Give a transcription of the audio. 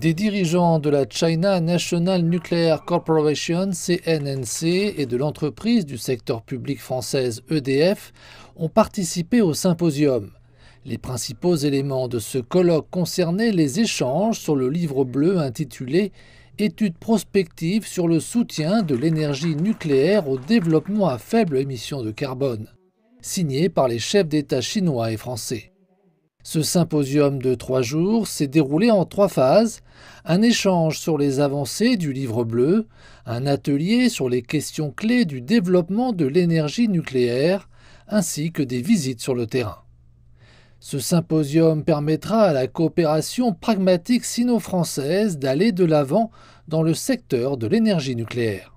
des dirigeants de la China National Nuclear Corporation, CNNC, et de l'entreprise du secteur public française EDF ont participé au symposium. Les principaux éléments de ce colloque concernaient les échanges sur le livre bleu intitulé Études prospectives sur le soutien de l'énergie nucléaire au développement à faible émission de carbone, signé par les chefs d'État chinois et français. Ce symposium de trois jours s'est déroulé en trois phases, un échange sur les avancées du livre bleu, un atelier sur les questions clés du développement de l'énergie nucléaire, ainsi que des visites sur le terrain. Ce symposium permettra à la coopération pragmatique sino-française d'aller de l'avant dans le secteur de l'énergie nucléaire.